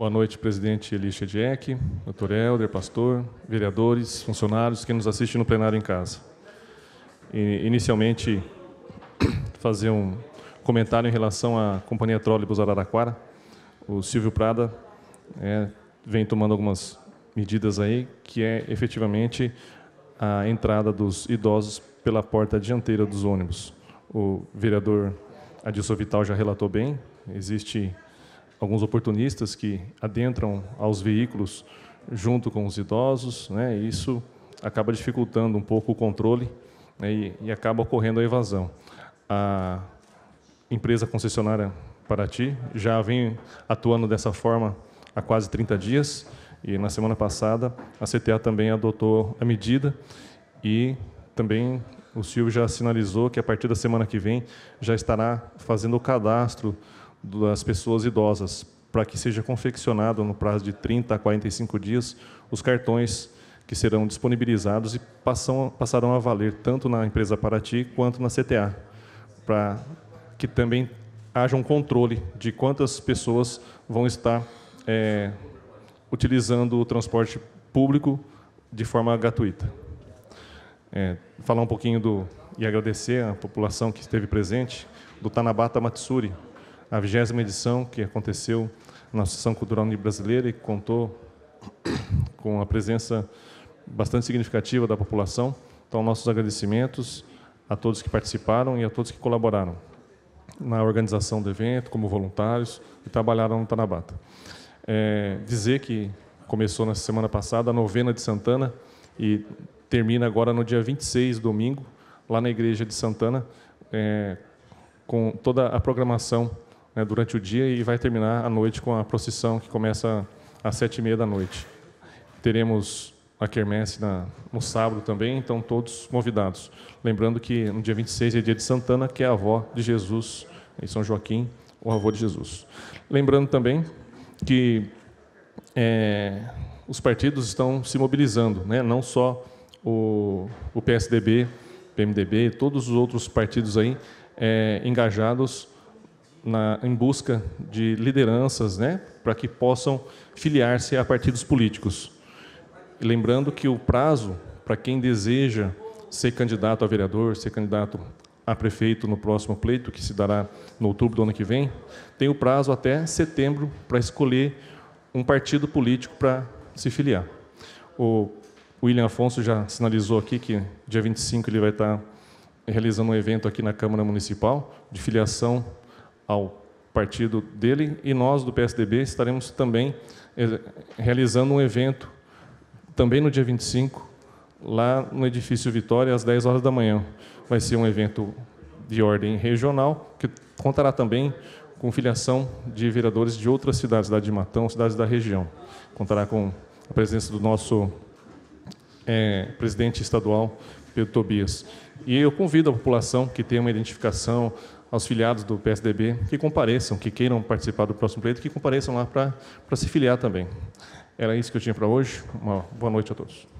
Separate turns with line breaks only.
Boa noite, presidente Elisha Dieck, doutor Helder, pastor, vereadores, funcionários que nos assistem no plenário em casa. E, inicialmente, fazer um comentário em relação à Companhia Trólebus Araraquara. O Silvio Prada é, vem tomando algumas medidas aí, que é efetivamente a entrada dos idosos pela porta dianteira dos ônibus. O vereador Adilson Vital já relatou bem, existe alguns oportunistas que adentram aos veículos junto com os idosos, né? E isso acaba dificultando um pouco o controle né? e, e, acaba ocorrendo a evasão. A empresa concessionária Paraty já vem atuando dessa forma há quase 30 dias e na semana passada a CTA também adotou a medida e também o Silvio já sinalizou que a partir da semana que vem já estará fazendo o cadastro das pessoas idosas, para que seja confeccionado no prazo de 30 a 45 dias os cartões que serão disponibilizados e passam, passarão a valer tanto na empresa Paraty quanto na CTA, para que também haja um controle de quantas pessoas vão estar é, utilizando o transporte público de forma gratuita. É, falar um pouquinho do e agradecer à população que esteve presente do Tanabata Matsuri, a vigésima edição que aconteceu na Associação Cultural Brasileira e contou com a presença bastante significativa da população. Então, nossos agradecimentos a todos que participaram e a todos que colaboraram na organização do evento, como voluntários e trabalharam no Tanabata. É, dizer que começou na semana passada a novena de Santana e termina agora no dia 26, domingo, lá na igreja de Santana, é, com toda a programação né, durante o dia e vai terminar à noite com a procissão que começa às sete e meia da noite. Teremos a quermesse na, no sábado também, então todos convidados. Lembrando que no dia 26 é dia de Santana, que é a avó de Jesus, em São Joaquim, o avô de Jesus. Lembrando também que é, os partidos estão se mobilizando, né? não só o, o PSDB, PMDB, todos os outros partidos aí é, engajados na, em busca de lideranças né, para que possam filiar-se a partidos políticos. Lembrando que o prazo para quem deseja ser candidato a vereador, ser candidato a prefeito no próximo pleito, que se dará no outubro do ano que vem, tem o prazo até setembro para escolher um partido político para se filiar. O William Afonso já sinalizou aqui que dia 25 ele vai estar realizando um evento aqui na Câmara Municipal de filiação ao partido dele e nós do PSDB estaremos também eh, realizando um evento também no dia 25 lá no edifício Vitória às 10 horas da manhã. Vai ser um evento de ordem regional que contará também com filiação de vereadores de outras cidades, cidade de Matão, cidades da região. Contará com a presença do nosso é, presidente estadual, Pedro Tobias. E eu convido a população que tem uma identificação, aos filiados do PSDB que compareçam, que queiram participar do próximo pleito, que compareçam lá para se filiar também. Era isso que eu tinha para hoje. Uma boa noite a todos.